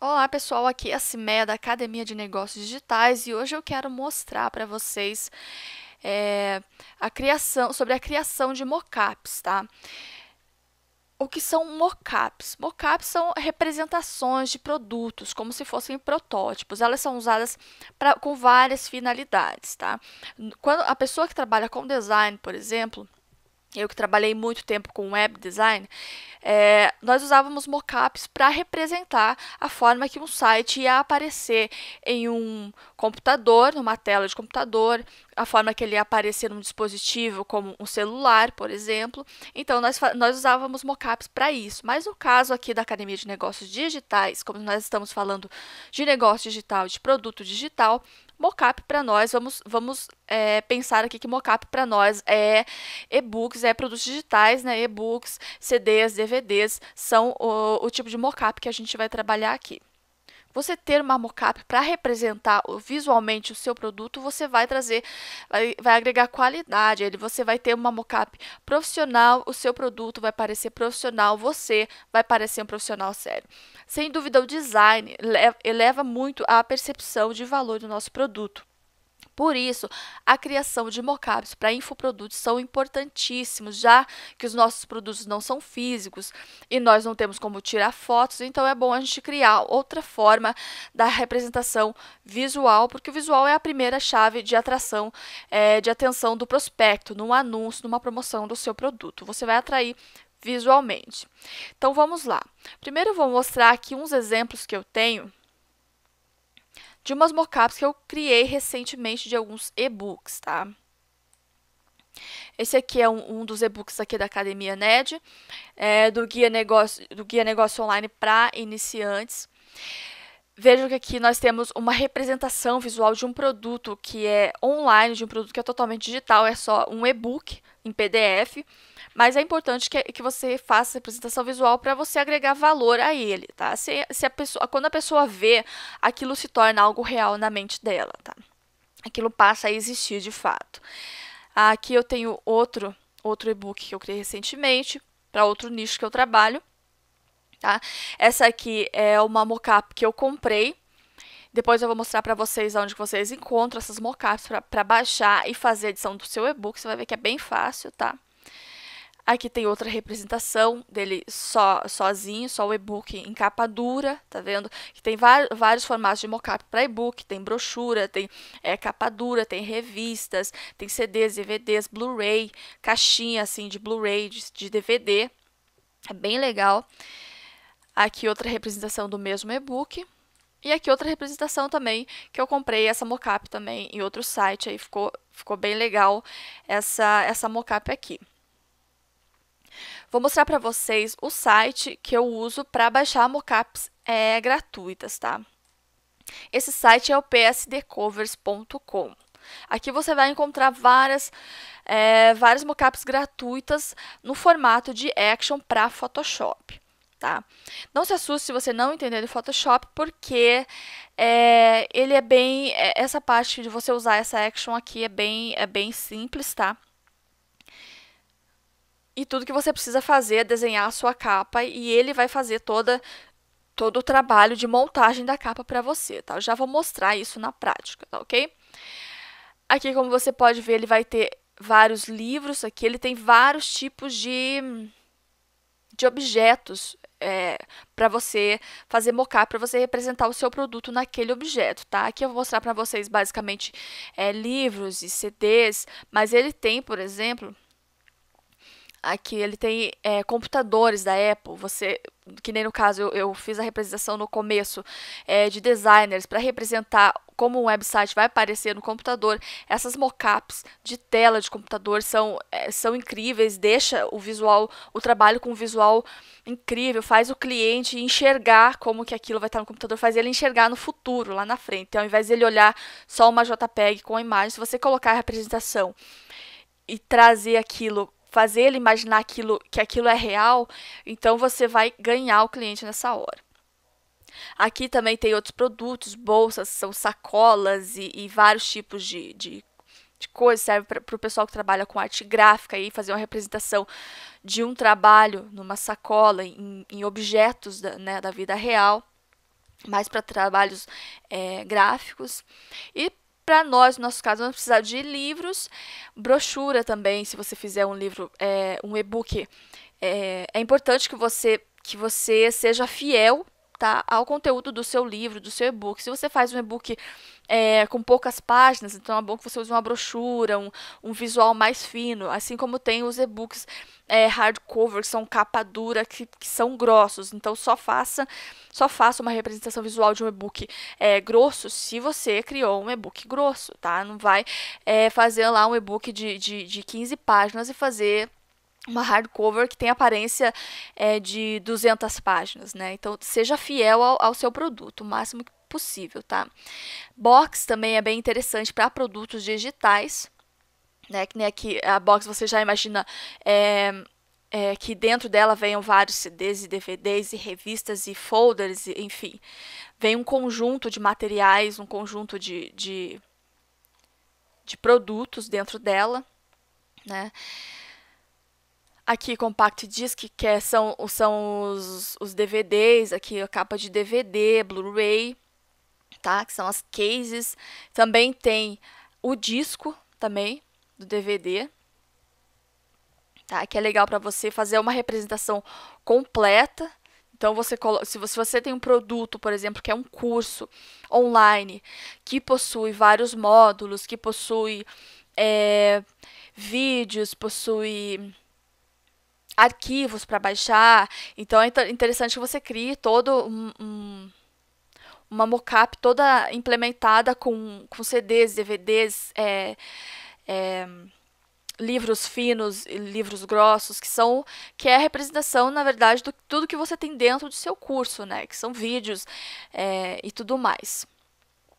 Olá pessoal, aqui é a Cimeia da Academia de Negócios Digitais e hoje eu quero mostrar para vocês é, a criação, sobre a criação de mockups, tá? O que são mockups? Mockups são representações de produtos, como se fossem protótipos. Elas são usadas pra, com várias finalidades, tá? Quando a pessoa que trabalha com design, por exemplo, eu que trabalhei muito tempo com web design, é, nós usávamos mockups para representar a forma que um site ia aparecer em um computador, numa tela de computador, a forma que ele ia aparecer num dispositivo como um celular, por exemplo. Então, nós, nós usávamos mockups para isso. Mas no caso aqui da Academia de Negócios Digitais, como nós estamos falando de negócio digital, de produto digital, Mocap para nós, vamos, vamos é, pensar aqui que mocap para nós é e-books, é produtos digitais, né? E-books, CDs, DVDs, são o, o tipo de mocap que a gente vai trabalhar aqui você ter uma mockup para representar visualmente o seu produto, você vai trazer, vai, vai agregar qualidade. Ele, você vai ter uma mockup profissional, o seu produto vai parecer profissional, você vai parecer um profissional sério. Sem dúvida, o design eleva muito a percepção de valor do nosso produto. Por isso, a criação de mockups para infoprodutos são importantíssimos, já que os nossos produtos não são físicos e nós não temos como tirar fotos, então é bom a gente criar outra forma da representação visual, porque o visual é a primeira chave de atração, é, de atenção do prospecto, num anúncio, numa promoção do seu produto. Você vai atrair visualmente. Então vamos lá. Primeiro vou mostrar aqui uns exemplos que eu tenho de umas mockups que eu criei recentemente de alguns e-books, tá? Esse aqui é um, um dos e-books aqui da Academia NED, é, do, guia negócio, do Guia Negócio Online para Iniciantes. Vejam que aqui nós temos uma representação visual de um produto que é online, de um produto que é totalmente digital, é só um e-book em PDF. Mas é importante que, que você faça a visual para você agregar valor a ele, tá? Se, se a pessoa, quando a pessoa vê, aquilo se torna algo real na mente dela, tá? Aquilo passa a existir de fato. Aqui eu tenho outro outro e-book que eu criei recentemente para outro nicho que eu trabalho, tá? Essa aqui é uma mockup que eu comprei depois eu vou mostrar para vocês onde vocês encontram essas mockups para baixar e fazer a edição do seu e-book. Você vai ver que é bem fácil, tá? Aqui tem outra representação dele só sozinho, só o e-book em capa dura, tá vendo? Que tem vários formatos de mocap para e-book, tem brochura, tem é, capa dura, tem revistas, tem CDs, DVDs, Blu-ray, caixinha assim de Blu-ray, de, de DVD. É bem legal. Aqui outra representação do mesmo e-book. E aqui outra representação também, que eu comprei essa mocap também em outro site, aí ficou, ficou bem legal essa, essa mockup aqui. Vou mostrar para vocês o site que eu uso para baixar mockups é, gratuitas, tá? Esse site é o psdcovers.com. Aqui você vai encontrar várias, é, várias mockups gratuitas no formato de action para Photoshop. Tá? Não se assuste se você não entender do Photoshop, porque é, ele é bem. É, essa parte de você usar essa action aqui é bem, é bem simples, tá? E tudo que você precisa fazer é desenhar a sua capa e ele vai fazer toda todo o trabalho de montagem da capa para você, tá? Eu já vou mostrar isso na prática, tá OK? Aqui, como você pode ver, ele vai ter vários livros aqui, ele tem vários tipos de, de objetos é, para você fazer mocar, para você representar o seu produto naquele objeto, tá? Aqui eu vou mostrar para vocês basicamente é, livros e CDs, mas ele tem, por exemplo, Aqui ele tem é, computadores da Apple. Você, que nem no caso eu, eu fiz a representação no começo é, de designers para representar como um website vai aparecer no computador. Essas mockups de tela de computador são, é, são incríveis, deixa o visual, o trabalho com um visual incrível, faz o cliente enxergar como que aquilo vai estar no computador, faz ele enxergar no futuro, lá na frente. Então, ao invés de ele olhar só uma JPEG com a imagem, se você colocar a representação e trazer aquilo fazer ele imaginar aquilo, que aquilo é real, então você vai ganhar o cliente nessa hora. Aqui também tem outros produtos, bolsas, são sacolas e, e vários tipos de, de, de coisas. Serve para o pessoal que trabalha com arte gráfica e fazer uma representação de um trabalho numa sacola, em, em objetos da, né, da vida real mais para trabalhos é, gráficos e para nós, no nosso caso, vamos precisar de livros, brochura também, se você fizer um livro, é, um e-book. É, é importante que você, que você seja fiel adaptar ao conteúdo do seu livro, do seu e-book. Se você faz um e-book é, com poucas páginas, então é bom que você use uma brochura, um, um visual mais fino, assim como tem os e-books é, hardcover, que são capa dura, que, que, são grossos. Então só faça, só faça uma representação visual de um e-book é, grosso se você criou um e-book grosso, tá? Não vai é, fazer lá um e-book de, de, de 15 páginas e fazer uma hardcover que tem aparência é, de 200 páginas, né? Então, seja fiel ao, ao seu produto, o máximo possível, tá? Box também é bem interessante para produtos digitais, né? Que a box você já imagina é, é, que dentro dela venham vários CDs e DVDs e revistas e folders, e, enfim. Vem um conjunto de materiais, um conjunto de, de, de produtos dentro dela, né? Aqui, Compact Disc, que é, são, são os, os DVDs, aqui a capa de DVD, Blu-ray, tá? Que são as cases. Também tem o disco também do DVD, tá? Que é legal para você fazer uma representação completa. Então você se você tem um produto, por exemplo, que é um curso online que possui vários módulos, que possui é, vídeos, possui arquivos para baixar. Então é interessante que você crie todo um, um uma mockup toda implementada com, com CDs, DVDs, é, é, livros finos e livros grossos, que são que é a representação, na verdade, de tudo que você tem dentro do seu curso, né? Que são vídeos é, e tudo mais.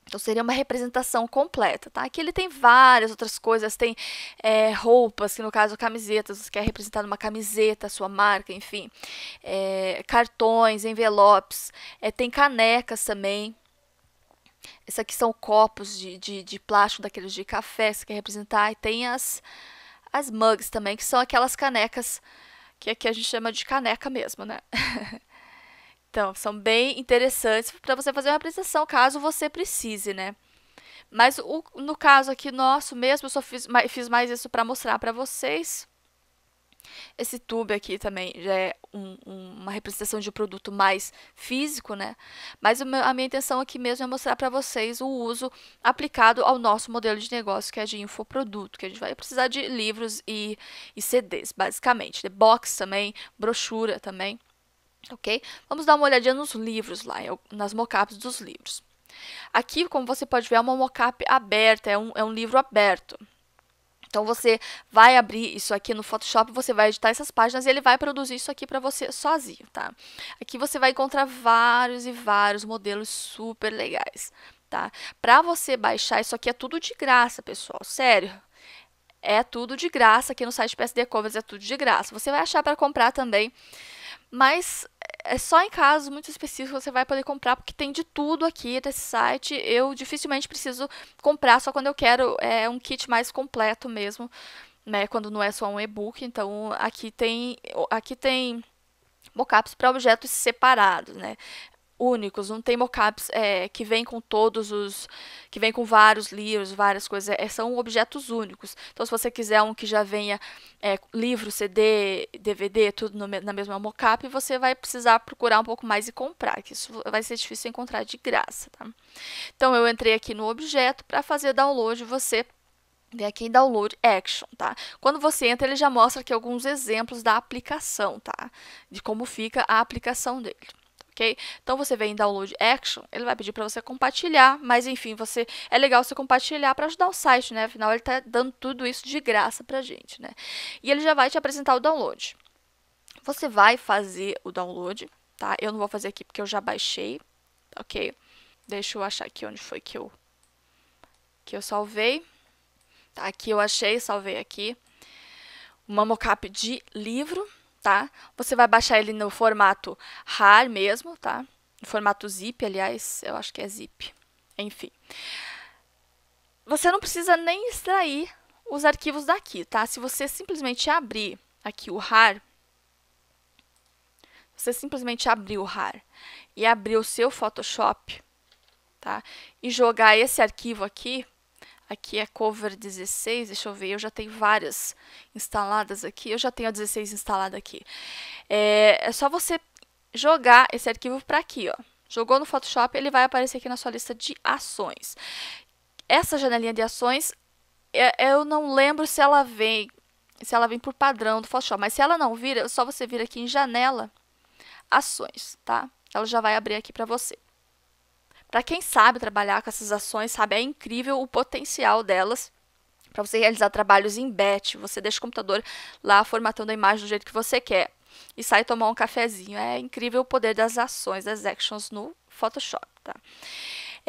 Então seria uma representação completa, tá? Aqui ele tem várias outras coisas, tem é, roupas, que no caso camisetas, você quer representar uma camiseta, sua marca, enfim. É, cartões, envelopes, é, tem canecas também. Esses aqui são copos de, de, de plástico daqueles de café, que você quer representar. E tem as, as mugs também, que são aquelas canecas que aqui a gente chama de caneca mesmo, né? Então, são bem interessantes para você fazer uma apresentação, caso você precise, né? Mas o, no caso aqui nosso mesmo, eu só fiz, fiz mais isso para mostrar para vocês. Esse tube aqui também já é um, um, uma representação de um produto mais físico, né? Mas meu, a minha intenção aqui mesmo é mostrar para vocês o uso aplicado ao nosso modelo de negócio, que é de infoproduto, que a gente vai precisar de livros e, e CDs, basicamente. De box também, brochura também. Ok? Vamos dar uma olhadinha nos livros lá, nas mockups dos livros. Aqui, como você pode ver, é uma mockup aberta, é um, é um livro aberto. Então, você vai abrir isso aqui no Photoshop, você vai editar essas páginas e ele vai produzir isso aqui para você sozinho, tá? Aqui você vai encontrar vários e vários modelos super legais, tá? Para você baixar, isso aqui é tudo de graça, pessoal, sério. É tudo de graça aqui no site PSD Covers, é tudo de graça. Você vai achar para comprar também mas é, é só em casos muito específicos você vai poder comprar, porque tem de tudo aqui nesse site. Eu dificilmente preciso comprar só quando eu quero é, um kit mais completo mesmo, né? Quando não é só um e-book. Então aqui tem, aqui tem mockups para objetos separados, né? únicos, não tem mockups é, que vem com todos os. que vem com vários livros, várias coisas. É, são objetos únicos. Então, se você quiser um que já venha é, livro, CD, DVD, tudo no, na mesma mockup, você vai precisar procurar um pouco mais e comprar, que isso vai ser difícil encontrar de graça. Tá? Então, eu entrei aqui no objeto para fazer download você Vem aqui em Download Action, tá? Quando você entra, ele já mostra aqui alguns exemplos da aplicação, tá? De como fica a aplicação dele ok? Então você vem em download action, ele vai pedir para você compartilhar, mas enfim, você é legal você compartilhar para ajudar o site, né? Afinal, ele está dando tudo isso de graça para gente, né? E ele já vai te apresentar o download. Você vai fazer o download, tá? Eu não vou fazer aqui porque eu já baixei, ok? Deixa eu achar aqui onde foi que eu que eu salvei. Tá, aqui eu achei, salvei aqui uma mockup de livro, tá? Você vai baixar ele no formato RAR mesmo, tá? No formato zip, aliás, eu acho que é zip. Enfim. Você não precisa nem extrair os arquivos daqui, tá? Se você simplesmente abrir aqui o RAR, você simplesmente abrir o RAR e abrir o seu Photoshop, tá? E jogar esse arquivo aqui Aqui é cover 16, deixa eu ver, eu já tenho várias instaladas aqui. Eu já tenho a 16 instalada aqui. É, é só você jogar esse arquivo para aqui, ó. Jogou no Photoshop, ele vai aparecer aqui na sua lista de ações. Essa janelinha de ações, é, eu não lembro se ela vem se ela vem por padrão do Photoshop, mas se ela não vira, é só você vir aqui em janela, ações, tá? Ela já vai abrir aqui para você. Para quem sabe trabalhar com essas ações, sabe, é incrível o potencial delas para você realizar trabalhos em batch. Você deixa o computador lá formatando a imagem do jeito que você quer e sai tomar um cafezinho. É incrível o poder das ações, das actions no Photoshop, tá?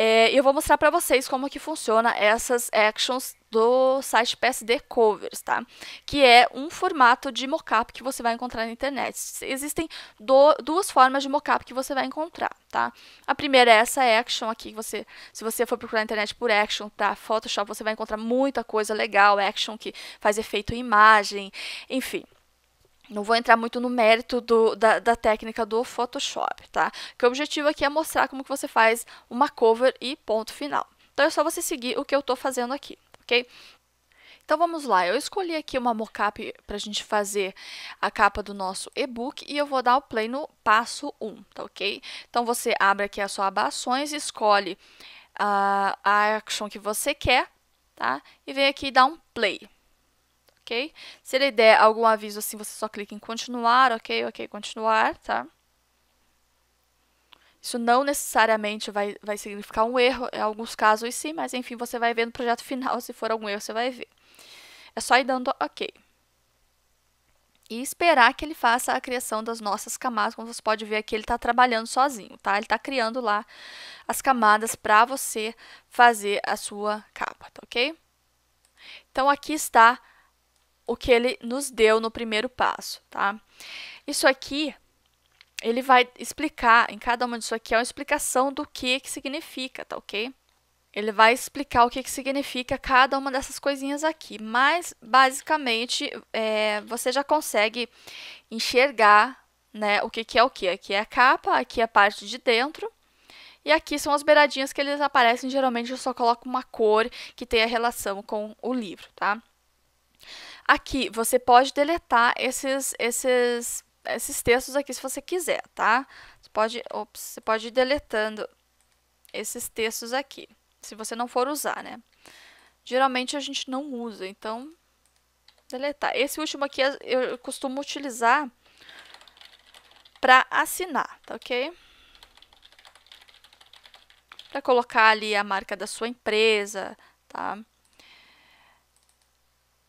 É, eu vou mostrar para vocês como que funciona essas actions do site PSD Covers, tá? Que é um formato de mockup que você vai encontrar na internet. Existem do, duas formas de mockup que você vai encontrar, tá? A primeira é essa action aqui, você, se você for procurar na internet por action tá? Photoshop, você vai encontrar muita coisa legal, action que faz efeito em imagem, enfim. Não vou entrar muito no mérito do, da, da, técnica do Photoshop, tá? Que o objetivo aqui é mostrar como que você faz uma cover e ponto final. Então é só você seguir o que eu estou fazendo aqui, ok? Então vamos lá, eu escolhi aqui uma mockup para a gente fazer a capa do nosso e-book e eu vou dar o play no passo 1, tá ok? Então você abre aqui a sua aba ações, escolhe uh, a action que você quer, tá? E vem aqui e dá um play. Se ele der algum aviso assim, você só clica em continuar, ok, ok, continuar, tá? Isso não necessariamente vai, vai significar um erro, em alguns casos sim, mas enfim, você vai ver no projeto final, se for algum erro, você vai ver. É só ir dando ok. E esperar que ele faça a criação das nossas camadas, como você pode ver aqui, ele está trabalhando sozinho, tá? Ele está criando lá as camadas para você fazer a sua capa, tá ok? Então, aqui está o que ele nos deu no primeiro passo, tá? Isso aqui ele vai explicar, em cada uma disso aqui é uma explicação do que que significa, tá OK? Ele vai explicar o que, que significa cada uma dessas coisinhas aqui, mas basicamente é, você já consegue enxergar né, o que, que é o que. Aqui é a capa, aqui é a parte de dentro, e aqui são as beiradinhas que eles aparecem. Geralmente eu só coloco uma cor que tenha relação com o livro, tá? Aqui, você pode deletar esses, esses, esses textos aqui se você quiser, tá? Você pode, ops, você pode ir deletando esses textos aqui, se você não for usar, né? Geralmente a gente não usa, então deletar. Esse último aqui eu costumo utilizar para assinar, tá ok? Para colocar ali a marca da sua empresa, tá?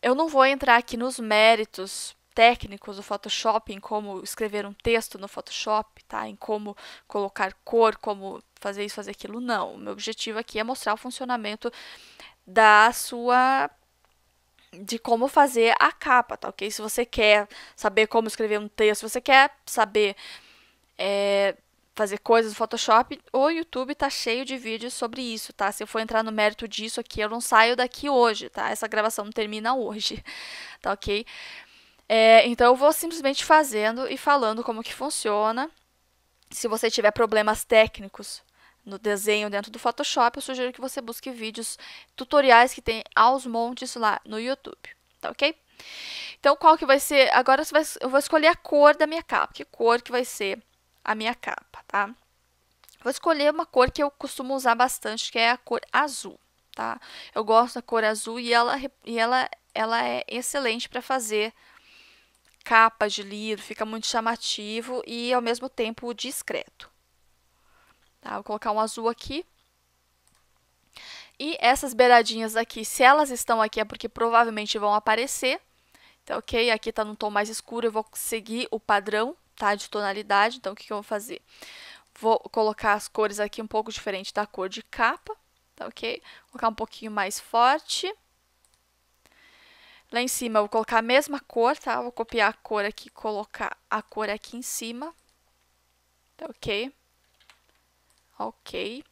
Eu não vou entrar aqui nos méritos técnicos do Photoshop, em como escrever um texto no Photoshop, tá? Em como colocar cor, como fazer isso, fazer aquilo. Não. O meu objetivo aqui é mostrar o funcionamento da sua de como fazer a capa, tá ok? Se você quer saber como escrever um texto, se você quer saber é, fazer coisas no Photoshop, o YouTube tá cheio de vídeos sobre isso, tá? Se eu for entrar no mérito disso aqui, eu não saio daqui hoje, tá? Essa gravação não termina hoje, tá ok? É, então eu vou simplesmente fazendo e falando como que funciona. Se você tiver problemas técnicos no desenho dentro do Photoshop, eu sugiro que você busque vídeos tutoriais que tem aos montes lá no YouTube, tá ok? Então qual que vai ser? Agora eu vou escolher a cor da minha capa. Que cor que vai ser a minha capa? tá? Vou escolher uma cor que eu costumo usar bastante, que é a cor azul, tá? Eu gosto da cor azul e ela, e ela, ela é excelente para fazer capa de livro, fica muito chamativo e ao mesmo tempo discreto. Tá? Vou colocar um azul aqui. E essas beiradinhas aqui, se elas estão aqui, é porque provavelmente vão aparecer. Então, ok? Aqui está num tom mais escuro, eu vou seguir o padrão tá? De tonalidade. Então, o que, que eu vou fazer? Vou colocar as cores aqui um pouco diferente da cor de capa, tá ok? Vou colocar um pouquinho mais forte. Lá em cima eu vou colocar a mesma cor, tá? Vou copiar a cor aqui colocar a cor aqui em cima. Tá ok? Ok.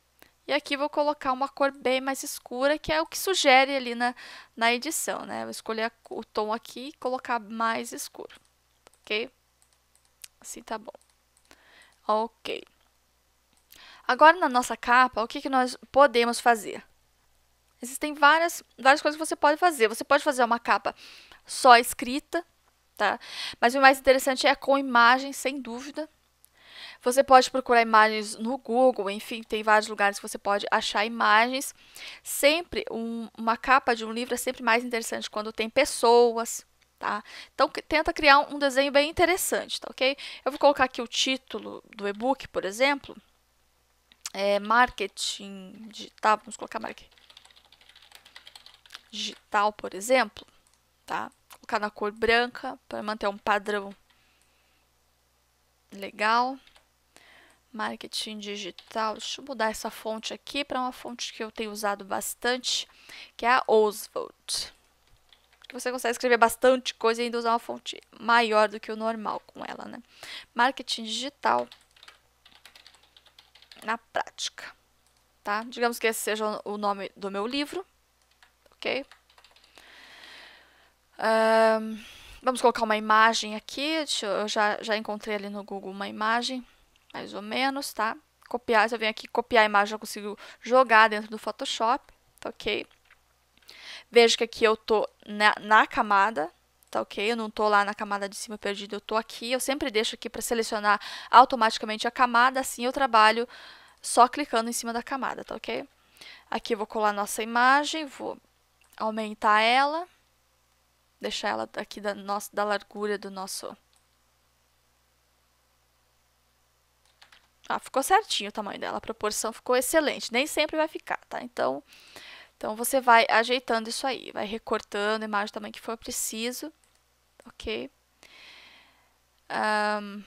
E aqui vou colocar uma cor bem mais escura, que é o que sugere ali na, na edição, né? Vou escolher o tom aqui e colocar mais escuro, tá ok? Assim tá bom. Ok. Agora, na nossa capa, o que, que nós podemos fazer? Existem várias, várias coisas que você pode fazer. Você pode fazer uma capa só escrita, tá? Mas o mais interessante é com imagem sem dúvida. Você pode procurar imagens no Google, enfim, tem vários lugares que você pode achar imagens. Sempre um, uma capa de um livro é sempre mais interessante quando tem pessoas, Tá? Então tenta criar um desenho bem interessante, tá ok? Eu vou colocar aqui o título do e-book, por exemplo, é marketing digital, vamos colocar marketing digital, por exemplo, tá? Vou colocar na cor branca para manter um padrão legal. Marketing digital, deixa eu mudar essa fonte aqui para uma fonte que eu tenho usado bastante, que é a Oswald que você consegue escrever bastante coisa e ainda usar uma fonte maior do que o normal com ela, né? Marketing digital na prática, tá? Digamos que esse seja o nome do meu livro, ok? Um, vamos colocar uma imagem aqui, eu já, já encontrei ali no Google uma imagem, mais ou menos, tá? Copiar, se eu venho aqui copiar a imagem, eu consigo jogar dentro do Photoshop, tá ok? Vejo que aqui eu tô na, na camada, tá ok? Eu não tô lá na camada de cima perdida, eu tô aqui. Eu sempre deixo aqui para selecionar automaticamente a camada, assim eu trabalho só clicando em cima da camada, tá ok? Aqui eu vou colar nossa imagem, vou aumentar ela, deixar ela aqui da, nossa, da largura do nosso... Ah, ficou certinho o tamanho dela, a proporção ficou excelente. Nem sempre vai ficar, tá? Então, então você vai ajeitando isso aí, vai recortando a imagem também que for preciso, ok? Um,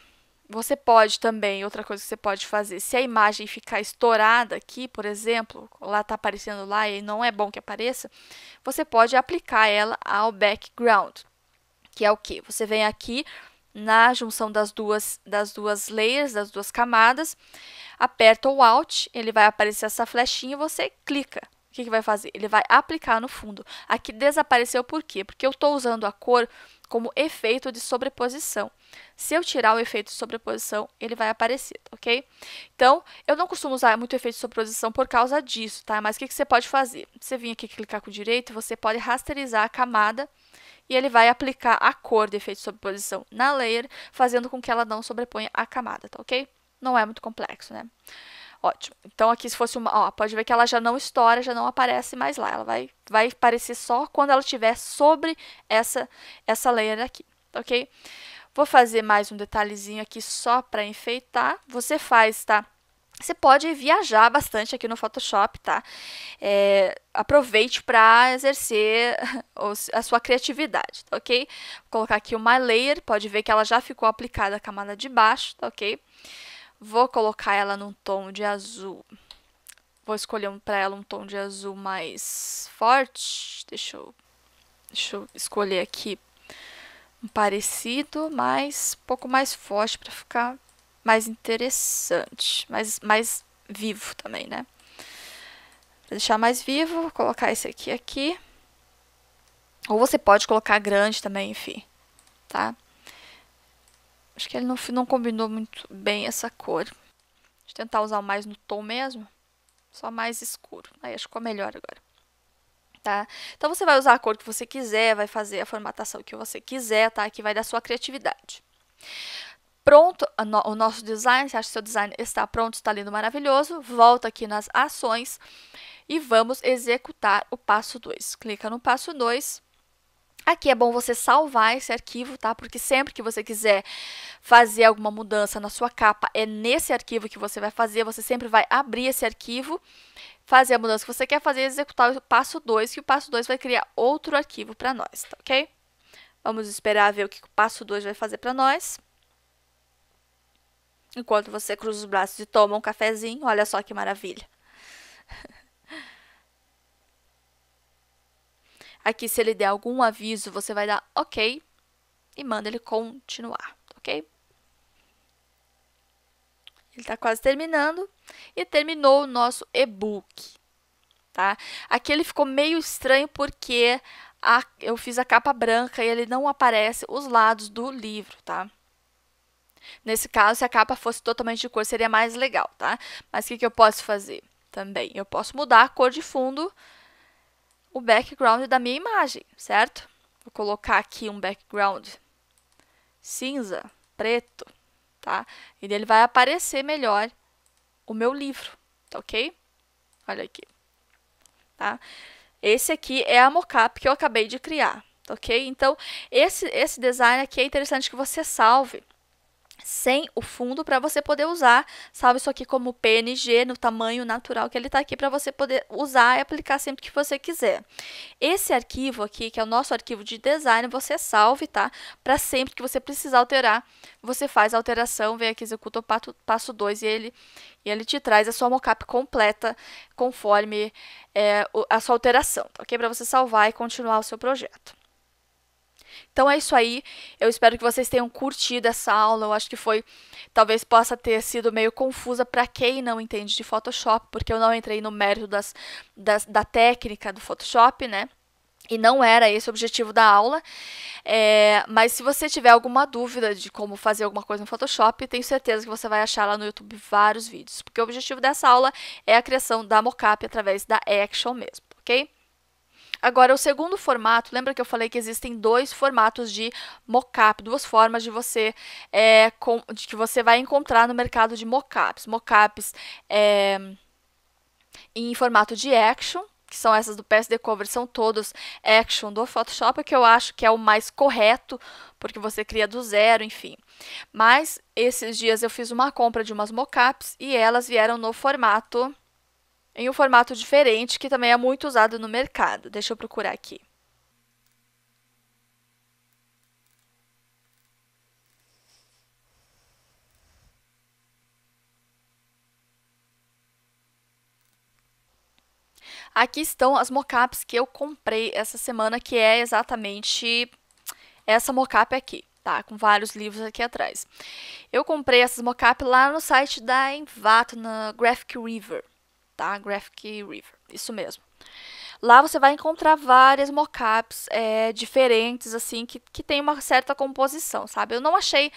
você pode também, outra coisa que você pode fazer, se a imagem ficar estourada aqui, por exemplo, lá está aparecendo lá e não é bom que apareça, você pode aplicar ela ao background, que é o que? Você vem aqui na junção das duas, das duas layers, das duas camadas, aperta o Alt, ele vai aparecer essa flechinha e você clica o que, que vai fazer? Ele vai aplicar no fundo. Aqui desapareceu por quê? Porque eu estou usando a cor como efeito de sobreposição. Se eu tirar o efeito de sobreposição, ele vai aparecer, ok? Então, eu não costumo usar muito efeito de sobreposição por causa disso, tá? Mas o que, que você pode fazer? Você vir aqui clicar com o direito, você pode rasterizar a camada e ele vai aplicar a cor de efeito de sobreposição na layer, fazendo com que ela não sobreponha a camada, tá ok? Não é muito complexo, né? Ótimo. Então aqui se fosse uma, ó, pode ver que ela já não estoura, já não aparece mais lá. Ela vai vai aparecer só quando ela estiver sobre essa essa layer aqui, OK? Vou fazer mais um detalhezinho aqui só para enfeitar. Você faz, tá? Você pode viajar bastante aqui no Photoshop, tá? É, aproveite para exercer a sua criatividade, tá ok? Vou colocar aqui uma layer, pode ver que ela já ficou aplicada à camada de baixo, tá ok? Vou colocar ela num tom de azul. Vou escolher um, pra ela um tom de azul mais forte. Deixa eu, deixa eu escolher aqui um parecido, mas um pouco mais forte para ficar mais interessante. Mais, mais vivo também, né? Pra deixar mais vivo, vou colocar esse aqui aqui. Ou você pode colocar grande também, enfim, tá? Acho que ele não, não combinou muito bem essa cor. Vou tentar usar mais no tom mesmo. Só mais escuro. Aí acho que ficou melhor agora. Tá? Então você vai usar a cor que você quiser, vai fazer a formatação que você quiser, tá? Que vai da sua criatividade. Pronto o nosso design, você acha que seu design está pronto, está lindo, maravilhoso. Volta aqui nas ações e vamos executar o passo 2. Clica no passo 2 Aqui é bom você salvar esse arquivo, tá? Porque sempre que você quiser fazer alguma mudança na sua capa, é nesse arquivo que você vai fazer. Você sempre vai abrir esse arquivo, fazer a mudança que você quer fazer e executar o passo 2, que o passo 2 vai criar outro arquivo para nós, tá ok? Vamos esperar ver o que o passo 2 vai fazer para nós. Enquanto você cruza os braços e toma um cafezinho, olha só que maravilha. Aqui, se ele der algum aviso, você vai dar OK e manda ele continuar, ok? Ele está quase terminando e terminou o nosso e-book, tá? Aqui ele ficou meio estranho porque a, eu fiz a capa branca e ele não aparece os lados do livro, tá? Nesse caso, se a capa fosse totalmente de cor, seria mais legal, tá? Mas o que, que eu posso fazer também? Eu posso mudar a cor de fundo o background da minha imagem, certo? Vou colocar aqui um background cinza, preto, tá? E ele vai aparecer melhor o meu livro, tá ok? Olha aqui, tá? Esse aqui é a mockup que eu acabei de criar, tá ok? Então, esse, esse design aqui é interessante que você salve, sem o fundo para você poder usar, salve isso aqui como PNG no tamanho natural que ele está aqui para você poder usar e aplicar sempre que você quiser. Esse arquivo aqui, que é o nosso arquivo de design, você salve, tá? Para sempre que você precisar alterar, você faz a alteração, vem aqui executa o passo 2 e ele e ele te traz a sua mockup completa conforme é, a sua alteração, tá? ok? Para você salvar e continuar o seu projeto. Então é isso aí. Eu espero que vocês tenham curtido essa aula. Eu acho que foi, talvez possa ter sido meio confusa para quem não entende de Photoshop, porque eu não entrei no mérito das, das da técnica do Photoshop, né? E não era esse o objetivo da aula. É, mas se você tiver alguma dúvida de como fazer alguma coisa no Photoshop, tenho certeza que você vai achar lá no YouTube vários vídeos. Porque o objetivo dessa aula é a criação da mocap através da action mesmo, ok? Agora, o segundo formato, lembra que eu falei que existem dois formatos de mockup, duas formas de você é, com, de que você vai encontrar no mercado de mockups. Mockups é, em formato de action, que são essas do PSD Cover, são todos action do Photoshop, que eu acho que é o mais correto, porque você cria do zero, enfim. Mas esses dias eu fiz uma compra de umas mockups e elas vieram no formato em um formato diferente que também é muito usado no mercado. Deixa eu procurar aqui. Aqui estão as mockups que eu comprei essa semana, que é exatamente essa mockup aqui, tá? Com vários livros aqui atrás. Eu comprei essas mockup lá no site da Envato, na Graphic River tá? Graphic River, isso mesmo. Lá você vai encontrar várias mockups é, diferentes, assim, que, que tem uma certa composição, sabe? Eu não achei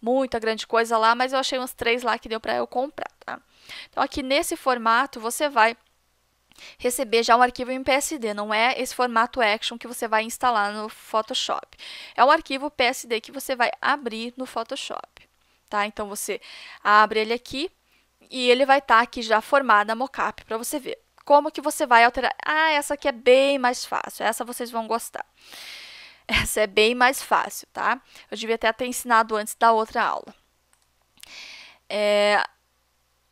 muita grande coisa lá, mas eu achei uns três lá que deu para eu comprar, tá? Então, aqui nesse formato, você vai receber já um arquivo em PSD, não é esse formato action que você vai instalar no Photoshop. É um arquivo PSD que você vai abrir no Photoshop, tá? Então você abre ele aqui, e ele vai estar tá aqui já formado a mocap para você ver. Como que você vai alterar? Ah, essa aqui é bem mais fácil. Essa vocês vão gostar. Essa é bem mais fácil, tá? Eu devia até ter ensinado antes da outra aula. É,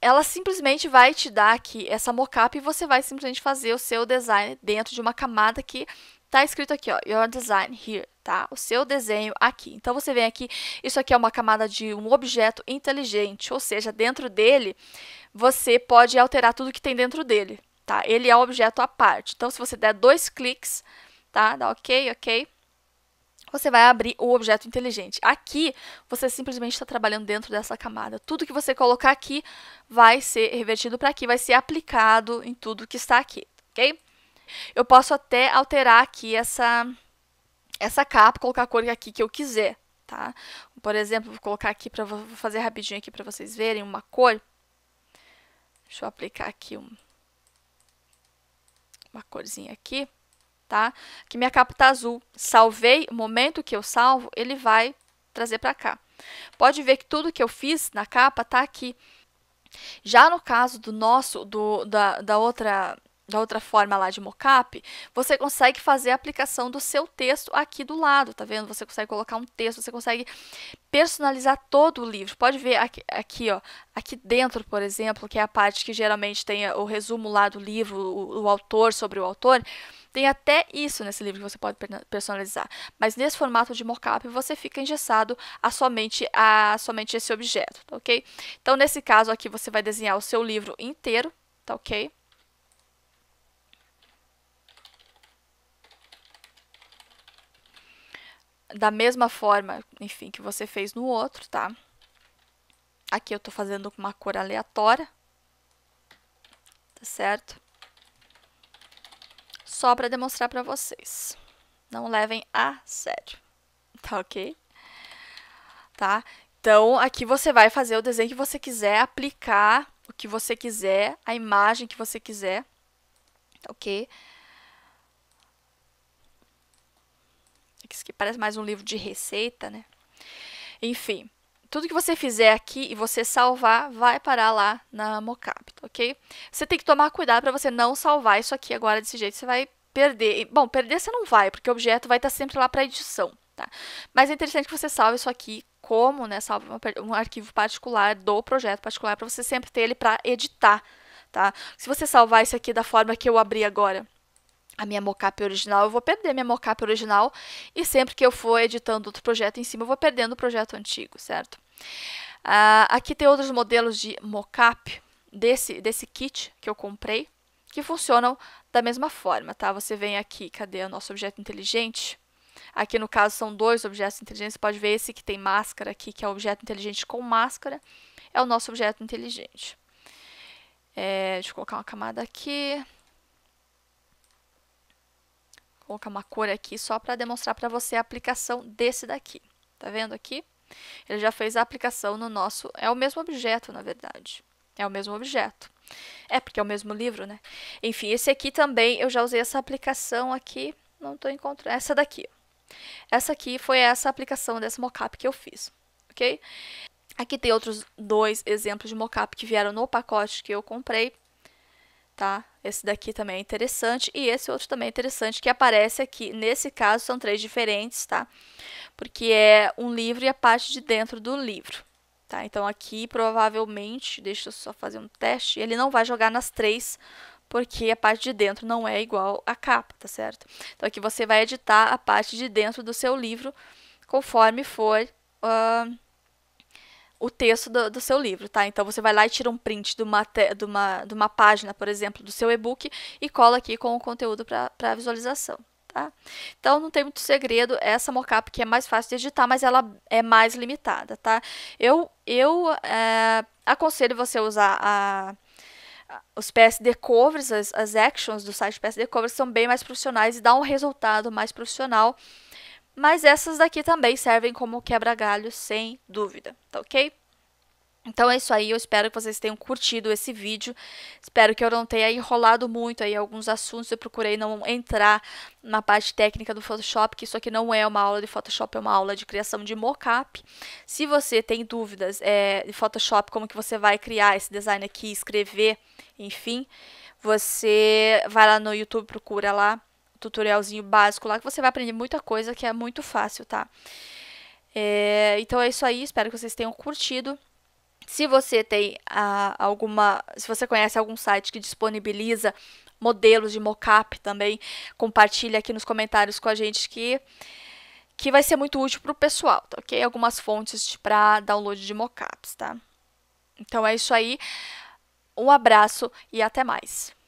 ela simplesmente vai te dar aqui essa mocap e você vai simplesmente fazer o seu design dentro de uma camada que tá escrito aqui, ó, your design here, tá? O seu desenho aqui. Então você vem aqui, isso aqui é uma camada de um objeto inteligente, ou seja, dentro dele você pode alterar tudo que tem dentro dele, tá? Ele é um objeto à parte. Então se você der dois cliques, tá? Dá OK, OK você vai abrir o objeto inteligente. Aqui, você simplesmente está trabalhando dentro dessa camada. Tudo que você colocar aqui vai ser revertido para aqui, vai ser aplicado em tudo que está aqui, ok? Eu posso até alterar aqui essa, essa capa, colocar a cor aqui que eu quiser, tá? Por exemplo, vou colocar aqui, pra, vou fazer rapidinho aqui para vocês verem uma cor. Deixa eu aplicar aqui um, uma corzinha aqui, tá? Que minha capa tá azul. Salvei, o momento que eu salvo, ele vai trazer para cá. Pode ver que tudo que eu fiz na capa tá aqui. Já no caso do nosso, do, da, da outra da outra forma lá de mockup, você consegue fazer a aplicação do seu texto aqui do lado, tá vendo? Você consegue colocar um texto, você consegue personalizar todo o livro. Pode ver aqui, aqui ó, aqui dentro, por exemplo, que é a parte que geralmente tem é, o resumo lá do livro, o, o autor sobre o autor. Tem até isso nesse livro que você pode personalizar. Mas nesse formato de mockup você fica engessado a somente, a somente esse objeto, tá ok? Então, nesse caso aqui, você vai desenhar o seu livro inteiro, tá ok? da mesma forma, enfim, que você fez no outro, tá? Aqui eu tô fazendo com uma cor aleatória, tá certo? Só para demonstrar para vocês. Não levem a sério, tá ok? Tá? Então, aqui você vai fazer o desenho que você quiser, aplicar o que você quiser, a imagem que você quiser, tá ok? que parece mais um livro de receita, né? Enfim, tudo que você fizer aqui e você salvar vai parar lá na mocap, tá ok? Você tem que tomar cuidado para você não salvar isso aqui agora desse jeito, você vai perder. Bom, perder você não vai, porque o objeto vai estar tá sempre lá para edição, tá? Mas é interessante que você salve isso aqui como, né, salve um arquivo particular do projeto particular para você sempre ter ele para editar, tá? Se você salvar isso aqui da forma que eu abri agora, a minha mocap original, eu vou perder minha mocap original e sempre que eu for editando outro projeto em cima, eu vou perdendo o projeto antigo, certo? Uh, aqui tem outros modelos de mocap desse, desse kit que eu comprei, que funcionam da mesma forma, tá? Você vem aqui, cadê o nosso objeto inteligente? Aqui, no caso, são dois objetos inteligentes. Você pode ver esse que tem máscara aqui, que é o objeto inteligente com máscara. É o nosso objeto inteligente. É, deixa eu colocar uma camada aqui colocar uma cor aqui só para demonstrar para você a aplicação desse daqui. Tá vendo aqui? Ele já fez a aplicação no nosso... É o mesmo objeto, na verdade. É o mesmo objeto. É, porque é o mesmo livro, né? Enfim, esse aqui também, eu já usei essa aplicação aqui. Não estou encontrando... Essa daqui. Essa aqui foi essa aplicação desse mockup que eu fiz, ok? Aqui tem outros dois exemplos de mockup que vieram no pacote que eu comprei tá? Esse daqui também é interessante e esse outro também é interessante que aparece aqui. Nesse caso são três diferentes, tá? Porque é um livro e a parte de dentro do livro, tá? Então aqui provavelmente, deixa eu só fazer um teste, ele não vai jogar nas três porque a parte de dentro não é igual à capa, tá certo? Então aqui você vai editar a parte de dentro do seu livro conforme for uh, o texto do, do, seu livro, tá? Então você vai lá e tira um print de uma, de uma, de uma página, por exemplo, do seu e-book e cola aqui com o conteúdo para visualização. Tá? Então não tem muito segredo, essa mockup que é mais fácil de editar, mas ela é mais limitada, tá? Eu, eu é, aconselho você usar a, os PSD covers, as, as actions do site PSD covers são bem mais profissionais e dá um resultado mais profissional mas essas daqui também servem como quebra-galho, sem dúvida, tá ok? Então é isso aí, eu espero que vocês tenham curtido esse vídeo. Espero que eu não tenha enrolado muito aí alguns assuntos. Eu procurei não entrar na parte técnica do Photoshop, que isso aqui não é uma aula de Photoshop, é uma aula de criação de mockup. Se você tem dúvidas é, de Photoshop, como que você vai criar esse design aqui, escrever, enfim, você vai lá no YouTube, procura lá tutorialzinho básico lá que você vai aprender muita coisa que é muito fácil, tá? É, então é isso aí, espero que vocês tenham curtido. Se você tem ah, alguma. Se você conhece algum site que disponibiliza modelos de mockup também, compartilha aqui nos comentários com a gente que, que vai ser muito útil para o pessoal, tá ok? Algumas fontes para download de mockups, tá? Então é isso aí. Um abraço e até mais.